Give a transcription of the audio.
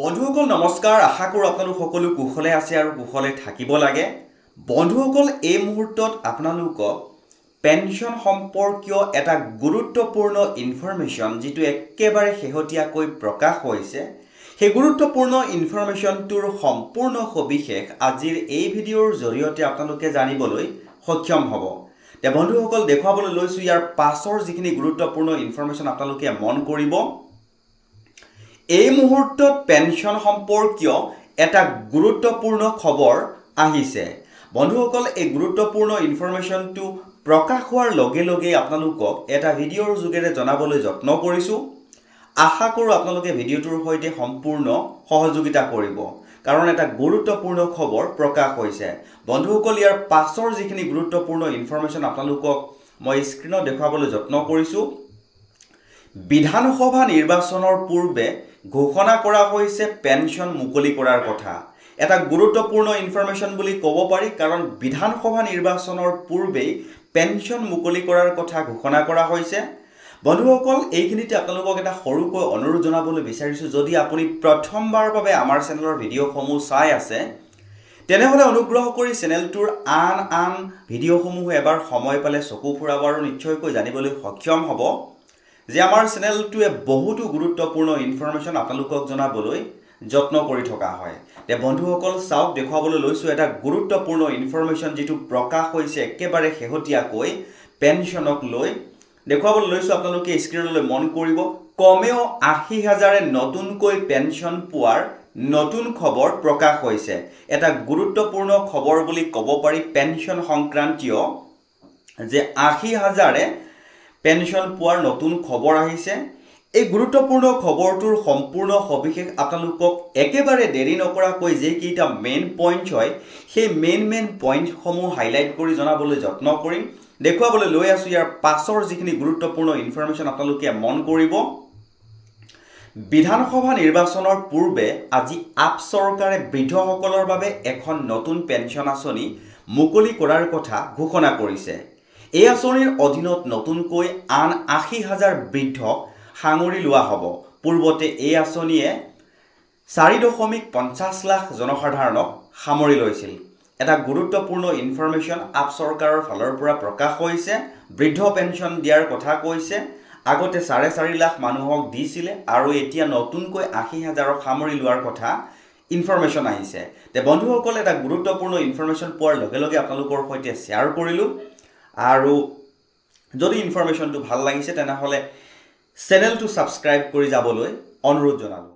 বন্ধুসকল নমস্কাৰ আশা কৰোঁ আপোনালোক সকলো কুশলে আছে আৰু কুশলে থাকিব লাগে বন্ধুসকল এই মুহূৰ্তত আপোনালোকক পেঞ্চন সম্পৰ্কীয় এটা গুৰুত্বপূৰ্ণ ইনফৰ্মেশ্যন যিটো একেবাৰে শেহতীয়াকৈ প্ৰকাশ হৈছে সেই গুৰুত্বপূৰ্ণ ইনফৰ্মেশ্যনটোৰ সম্পূৰ্ণ সবিশেষ আজিৰ এই ভিডিঅ'ৰ জৰিয়তে আপোনালোকে জানিবলৈ সক্ষম হ'ব এতিয়া বন্ধুসকল দেখুৱাবলৈ লৈছোঁ ইয়াৰ পাছৰ যিখিনি গুৰুত্বপূৰ্ণ ইনফৰ্মেশ্যন আপোনালোকে মন কৰিব এই মুহূৰ্তত পেঞ্চন সম্পৰ্কীয় এটা গুৰুত্বপূৰ্ণ খবৰ আহিছে বন্ধুসকল এই গুৰুত্বপূৰ্ণ ইনফৰ্মেশ্যনটো প্ৰকাশ হোৱাৰ লগে লগে আপোনালোকক এটা ভিডিঅ'ৰ যোগেৰে জনাবলৈ যত্ন কৰিছোঁ আশা কৰোঁ আপোনালোকে ভিডিঅ'টোৰ সৈতে সম্পূৰ্ণ সহযোগিতা কৰিব কাৰণ এটা গুৰুত্বপূৰ্ণ খবৰ প্ৰকাশ হৈছে বন্ধুসকল ইয়াৰ পাছৰ যিখিনি গুৰুত্বপূৰ্ণ ইনফৰ্মেশ্যন আপোনালোকক মই স্ক্ৰীণত দেখুৱাবলৈ যত্ন কৰিছোঁ বিধানসভা নিৰ্বাচনৰ পূৰ্বে ঘোষণা কৰা হৈছে পেঞ্চন মুকলি কৰাৰ কথা এটা গুৰুত্বপূৰ্ণ ইনফৰ্মেশ্যন বুলি ক'ব পাৰি কাৰণ বিধানসভা নিৰ্বাচনৰ পূৰ্বেই পেঞ্চন মুকলি কৰাৰ কথা ঘোষণা কৰা হৈছে বন্ধুসকল এইখিনিতে আপোনালোকক এটা সৰুকৈ অনুৰোধ জনাবলৈ বিচাৰিছোঁ যদি আপুনি প্ৰথমবাৰৰ বাবে আমাৰ চেনেলৰ ভিডিঅ'সমূহ চাই আছে তেনেহ'লে অনুগ্ৰহ কৰি চেনেলটোৰ আন আন ভিডিঅ'সমূহ এবাৰ সময় পালে চকু ফুৰাব আৰু নিশ্চয়কৈ জানিবলৈ সক্ষম হ'ব যে আমাৰ চেনেলটোৱে বহুতো গুৰুত্বপূৰ্ণ ইনফৰ্মেশ্যন আপোনালোকক জনাবলৈ যত্ন কৰি থকা হয় যে বন্ধুসকল চাওক দেখুৱাবলৈ লৈছোঁ এটা গুৰুত্বপূৰ্ণ ইনফৰ্মেশ্যন যিটো প্ৰকাশ হৈছে একেবাৰে শেহতীয়াকৈ পেঞ্চনক লৈ দেখুৱাবলৈ লৈছোঁ আপোনালোকে স্ক্ৰীণলৈ মন কৰিব কমেও আশী হাজাৰে নতুনকৈ পেঞ্চন পোৱাৰ নতুন খবৰ প্ৰকাশ হৈছে এটা গুৰুত্বপূৰ্ণ খবৰ বুলি ক'ব পাৰি পেঞ্চন সংক্ৰান্তীয় যে আশী হাজাৰে পেঞ্চন পোৱাৰ নতুন খবৰ আহিছে এই গুৰুত্বপূৰ্ণ খবৰটোৰ সম্পূৰ্ণ সবিশেষ আপোনালোকক একেবাৰে দেৰি নকৰাকৈ যিকেইটা মেইন পইণ্ট হয় সেই মেইন মেইন পইণ্টসমূহ হাইলাইট কৰি জনাবলৈ যত্ন কৰিম দেখুৱাবলৈ লৈ আছোঁ ইয়াৰ পাছৰ যিখিনি গুৰুত্বপূৰ্ণ ইনফৰ্মেশ্যন আপোনালোকে মন কৰিব বিধানসভা নিৰ্বাচনৰ পূৰ্বে আজি আপ চৰকাৰে বৃদ্ধসকলৰ বাবে এখন নতুন পেঞ্চন আঁচনি মুকলি কৰাৰ কথা ঘোষণা কৰিছে এই আঁচনিৰ অধীনত নতুনকৈ আন আশী হাজাৰ বৃদ্ধক সাঙুৰি লোৱা হ'ব পূৰ্বতে এই আঁচনিয়ে চাৰি দশমিক পঞ্চাছ লাখ জনসাধাৰণক সামৰি লৈছিল এটা গুৰুত্বপূৰ্ণ ইনফৰ্মেশ্যন আপ চৰকাৰৰ ফালৰ পৰা প্ৰকাশ হৈছে বৃদ্ধ পেঞ্চন দিয়াৰ কথা কৈছে আগতে চাৰে চাৰি লাখ মানুহক দিছিলে আৰু এতিয়া নতুনকৈ আশী হাজাৰক সামৰি লোৱাৰ কথা ইনফৰ্মেশ্যন আহিছে তে বন্ধুসকলে এটা গুৰুত্বপূৰ্ণ ইনফৰ্মেশ্যন পোৱাৰ লগে লগে আপোনালোকৰ সৈতে শ্বেয়াৰ কৰিলোঁ আৰু যদি ইনফৰ্মেশ্যনটো ভাল লাগিছে তেনেহ'লে চেনেলটো ছাবস্ক্ৰাইব কৰি যাবলৈ অনুৰোধ জনালোঁ